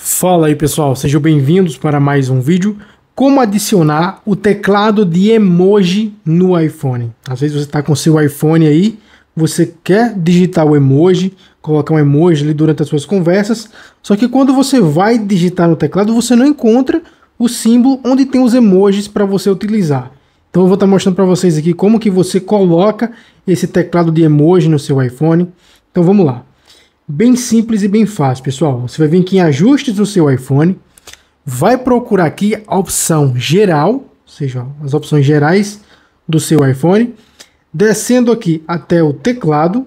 Fala aí pessoal, sejam bem-vindos para mais um vídeo. Como adicionar o teclado de emoji no iPhone? Às vezes você está com seu iPhone aí, você quer digitar o emoji, colocar um emoji ali durante as suas conversas, só que quando você vai digitar no teclado, você não encontra o símbolo onde tem os emojis para você utilizar. Então eu vou estar tá mostrando para vocês aqui como que você coloca esse teclado de emoji no seu iPhone. Então vamos lá bem simples e bem fácil, pessoal. Você vai vir aqui em ajustes do seu iPhone, vai procurar aqui a opção geral, ou seja, as opções gerais do seu iPhone, descendo aqui até o teclado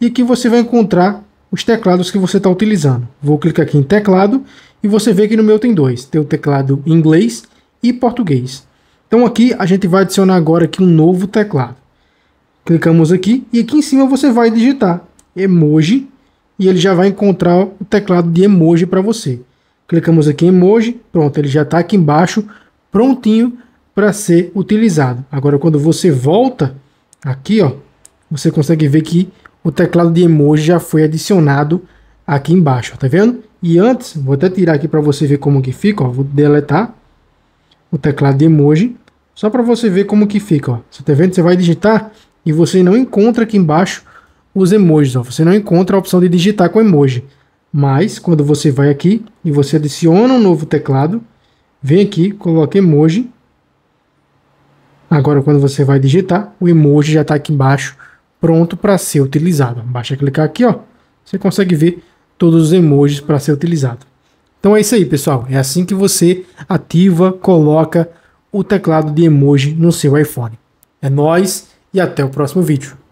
e aqui você vai encontrar os teclados que você está utilizando. Vou clicar aqui em teclado e você vê que no meu tem dois, tem o teclado inglês e português. Então aqui a gente vai adicionar agora aqui um novo teclado. Clicamos aqui e aqui em cima você vai digitar emoji e ele já vai encontrar o teclado de emoji para você. Clicamos aqui em emoji, pronto, ele já está aqui embaixo, prontinho para ser utilizado. Agora, quando você volta aqui, ó, você consegue ver que o teclado de emoji já foi adicionado aqui embaixo, tá vendo? E antes, vou até tirar aqui para você ver como que fica, ó, vou deletar o teclado de emoji, só para você ver como que fica, ó. Você tá vendo? Você vai digitar e você não encontra aqui embaixo os emojis. Ó. Você não encontra a opção de digitar com emoji. Mas, quando você vai aqui e você adiciona um novo teclado, vem aqui, coloca emoji. Agora, quando você vai digitar, o emoji já está aqui embaixo, pronto para ser utilizado. Basta clicar aqui, ó. Você consegue ver todos os emojis para ser utilizado. Então é isso aí, pessoal. É assim que você ativa, coloca o teclado de emoji no seu iPhone. É nós e até o próximo vídeo.